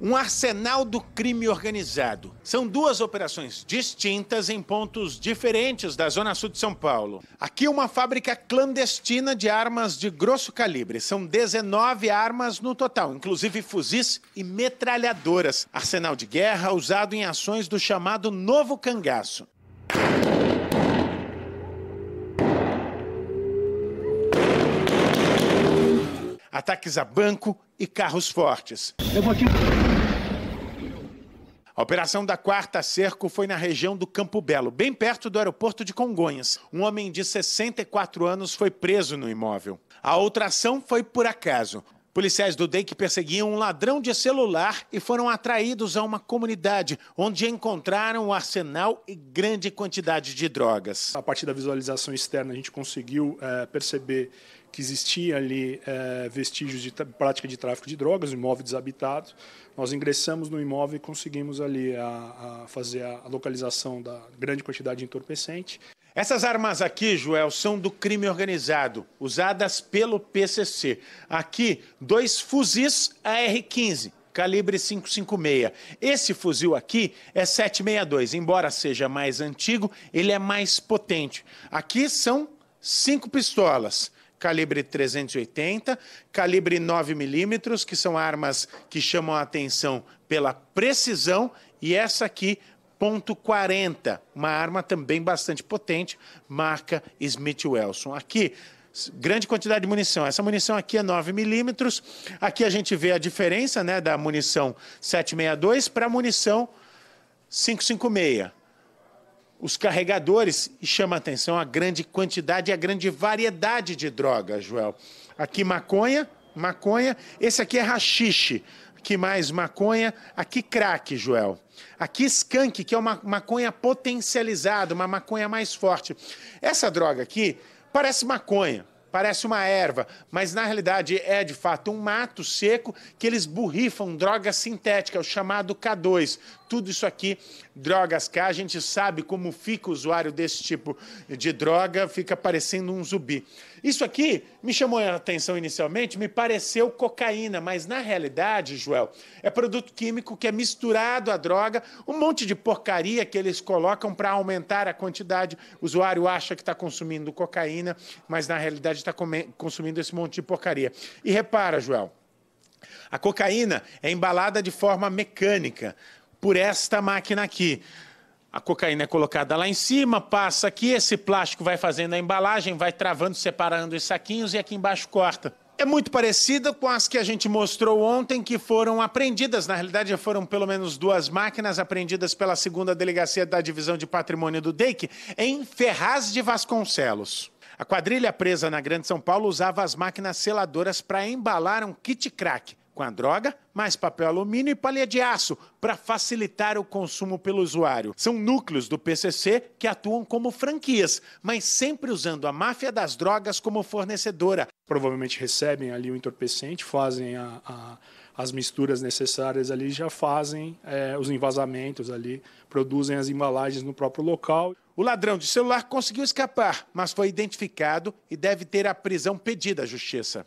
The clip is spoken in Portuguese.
um arsenal do crime organizado. São duas operações distintas em pontos diferentes da Zona Sul de São Paulo. Aqui, uma fábrica clandestina de armas de grosso calibre. São 19 armas no total, inclusive fuzis e metralhadoras. Arsenal de guerra usado em ações do chamado Novo Cangaço. ataques a banco e carros fortes. A operação da Quarta Cerco foi na região do Campo Belo, bem perto do aeroporto de Congonhas. Um homem de 64 anos foi preso no imóvel. A outra ação foi por acaso. Policiais do Deic perseguiam um ladrão de celular e foram atraídos a uma comunidade onde encontraram o arsenal e grande quantidade de drogas. A partir da visualização externa, a gente conseguiu é, perceber que existia ali é, vestígios de prática de tráfico de drogas, um imóvel desabitado. Nós ingressamos no imóvel e conseguimos ali a, a fazer a localização da grande quantidade de entorpecente. Essas armas aqui, Joel, são do crime organizado, usadas pelo PCC. Aqui, dois fuzis AR-15, calibre 556. Esse fuzil aqui é 762, embora seja mais antigo, ele é mais potente. Aqui são cinco pistolas calibre 380, calibre 9mm, que são armas que chamam a atenção pela precisão, e essa aqui Ponto 40, uma arma também bastante potente, marca Smith Wesson. Aqui, grande quantidade de munição. Essa munição aqui é 9 milímetros. Aqui a gente vê a diferença né, da munição 762 para a munição 556. Os carregadores, e chama atenção a grande quantidade e a grande variedade de drogas, Joel. Aqui maconha, maconha. Esse aqui é rachixe que mais maconha, aqui crack, Joel. Aqui skunk, que é uma maconha potencializada, uma maconha mais forte. Essa droga aqui parece maconha, parece uma erva, mas na realidade é de fato um mato seco que eles borrifam droga sintética, o chamado K2, tudo isso aqui, drogas cá, a gente sabe como fica o usuário desse tipo de droga, fica parecendo um zumbi. Isso aqui me chamou a atenção inicialmente, me pareceu cocaína, mas na realidade, Joel, é produto químico que é misturado à droga, um monte de porcaria que eles colocam para aumentar a quantidade. O usuário acha que está consumindo cocaína, mas na realidade está consumindo esse monte de porcaria. E repara, Joel, a cocaína é embalada de forma mecânica por esta máquina aqui. A cocaína é colocada lá em cima, passa aqui, esse plástico vai fazendo a embalagem, vai travando, separando os saquinhos e aqui embaixo corta. É muito parecida com as que a gente mostrou ontem, que foram apreendidas. Na realidade, já foram pelo menos duas máquinas apreendidas pela segunda delegacia da Divisão de Patrimônio do DEIC, em Ferraz de Vasconcelos. A quadrilha presa na Grande São Paulo usava as máquinas seladoras para embalar um kit crack, com a droga, mais papel alumínio e palha de aço para facilitar o consumo pelo usuário. São núcleos do PCC que atuam como franquias, mas sempre usando a máfia das drogas como fornecedora. Provavelmente recebem ali o entorpecente, fazem a, a, as misturas necessárias ali, já fazem é, os envasamentos ali, produzem as embalagens no próprio local. O ladrão de celular conseguiu escapar, mas foi identificado e deve ter a prisão pedida à justiça.